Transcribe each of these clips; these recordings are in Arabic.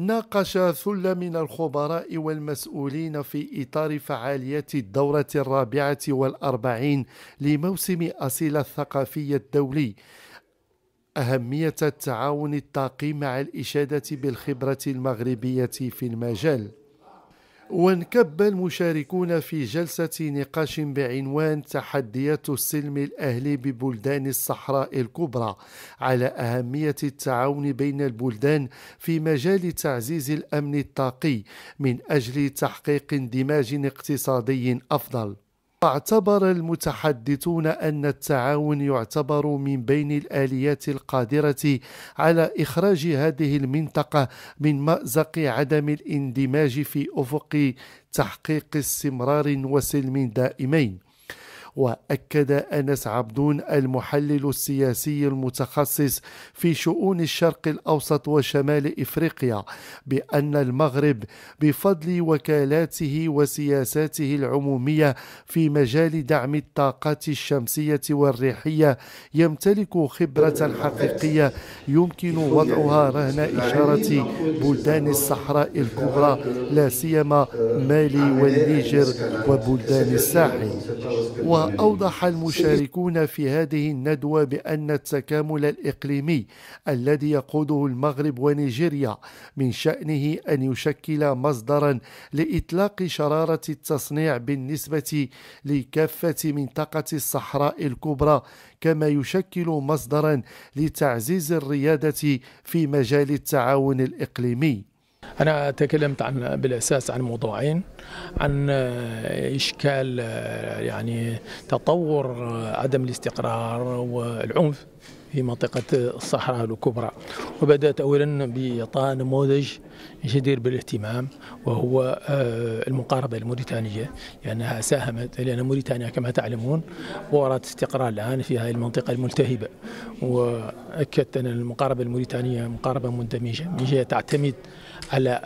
ناقش ثلة من الخبراء والمسؤولين في إطار فعاليات الدورة الرابعة والأربعين لموسم أصيلة الثقافية الدولي أهمية التعاون الطاقي مع الإشادة بالخبرة المغربية في المجال وانكب المشاركون في جلسة نقاش بعنوان تحديات السلم الأهلي ببلدان الصحراء الكبرى على أهمية التعاون بين البلدان في مجال تعزيز الأمن الطاقي من أجل تحقيق اندماج اقتصادي أفضل اعتبر المتحدثون أن التعاون يعتبر من بين الآليات القادرة على إخراج هذه المنطقة من مأزق عدم الاندماج في أفق تحقيق استمرار وسلم دائمين واكد انس عبدون المحلل السياسي المتخصص في شؤون الشرق الاوسط وشمال افريقيا بان المغرب بفضل وكالاته وسياساته العموميه في مجال دعم الطاقات الشمسيه والريحيه يمتلك خبره حقيقيه يمكن وضعها رهن اشاره بلدان الصحراء الكبرى لا سيما مالي والنيجر وبلدان الساحل وأوضح المشاركون في هذه الندوة بأن التكامل الإقليمي الذي يقوده المغرب ونيجيريا من شأنه أن يشكل مصدرا لإطلاق شرارة التصنيع بالنسبة لكافة منطقة الصحراء الكبرى كما يشكل مصدرا لتعزيز الريادة في مجال التعاون الإقليمي أنا تكلمت عن بالأساس عن موضوعين عن آه، إشكال آه، يعني تطور آه، عدم الاستقرار والعنف في منطقة الصحراء الكبرى وبدأت أولا بإعطاء نموذج جدير بالاهتمام وهو آه، المقاربة الموريتانية لأنها ساهمت لأن موريتانيا كما تعلمون وراء استقرار الآن في هذه المنطقة الملتهبة وأكدت أن المقاربة الموريتانية مقاربة مندمجة تعتمد على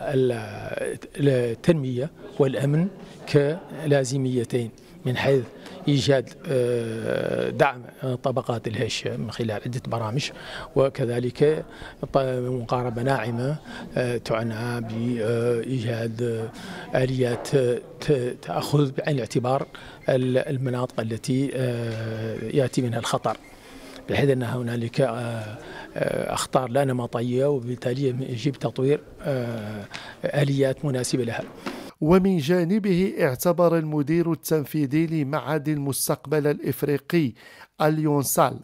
التنمية والأمن كلازميتين من حيث ايجاد آه، دعم طبقات الهشه من خلال عده برامج وكذلك مقاربه ناعمه آه، تعنى بايجاد آه، اليات تاخذ بعين الاعتبار المناطق التي ياتي منها الخطر بحيث ان هنالك اخطار لا نمطيه وبالتالي يجب تطوير اليات مناسبه لها. ومن جانبه اعتبر المدير التنفيذي لمعهد المستقبل الإفريقي اليونسال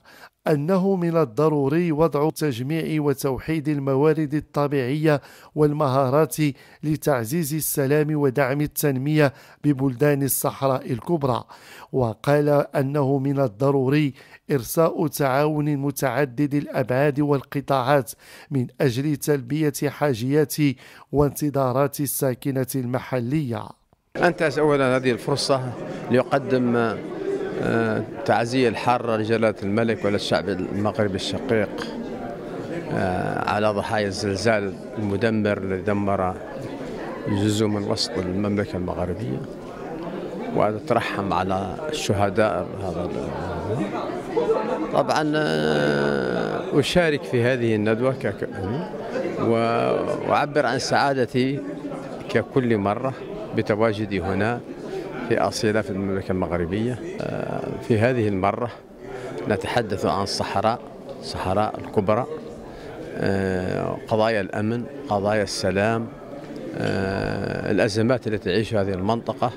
أنه من الضروري وضع تجميع وتوحيد الموارد الطبيعية والمهارات لتعزيز السلام ودعم التنمية ببلدان الصحراء الكبرى، وقال أنه من الضروري إرساء تعاون متعدد الأبعاد والقطاعات من أجل تلبية حاجيات وانتظارات الساكنة المحلية. أنت أولا هذه الفرصة ليقدم آه، تعزية الحارة لجلالة الملك وللشعب المغربي الشقيق آه، على ضحايا الزلزال المدمر الذي دمر جزء من وسط المملكة المغربية وأترحم على الشهداء هذا طبعا آه، أشارك في هذه الندوة وأعبر عن سعادتي ككل مرة بتواجدي هنا في أصيلة في المملكة المغربية آه، في هذه المرة نتحدث عن الصحراء الصحراء الكبرى آه، قضايا الأمن قضايا السلام آه، الأزمات التي تعيشها هذه المنطقة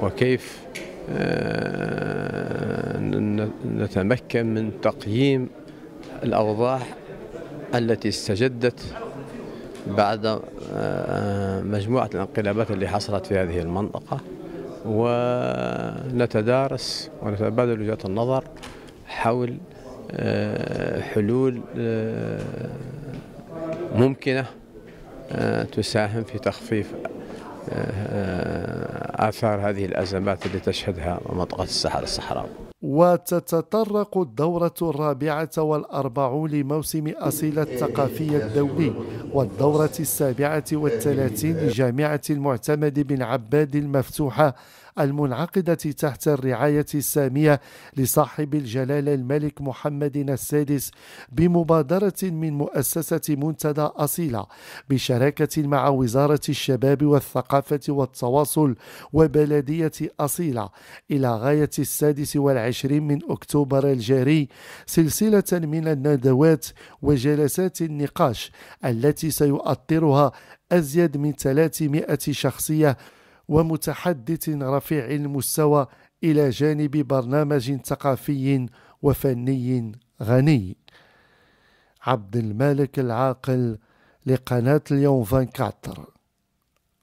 وكيف نتمكن من تقييم الأوضاع التي استجدت بعد مجموعة الانقلابات اللي حصلت في هذه المنطقة ونتدارس ونتبادل وجهات النظر حول آه، حلول آه، ممكنة آه، تساهم في تخفيف آثار هذه الأزمات التي تشهدها منطقة الساحل الصحراوي وتتطرق الدورة الرابعة والأربعون لموسم أصيل الثقافية الدولي والدورة السابعة والثلاثين لجامعة المعتمد بن عباد المفتوحة المنعقدة تحت الرعاية السامية لصاحب الجلالة الملك محمد السادس بمبادرة من مؤسسة منتدى أصيلة بشراكة مع وزارة الشباب والثقافة والتواصل وبلدية أصيلة إلى غاية السادس والعشرين من أكتوبر الجاري سلسلة من الندوات وجلسات النقاش التي سيؤطرها أزيد من 300 شخصية ومتحدث رفيع المستوى الى جانب برنامج ثقافي وفني غني عبد الملك العاقل لقناه اليوم 24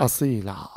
اصيله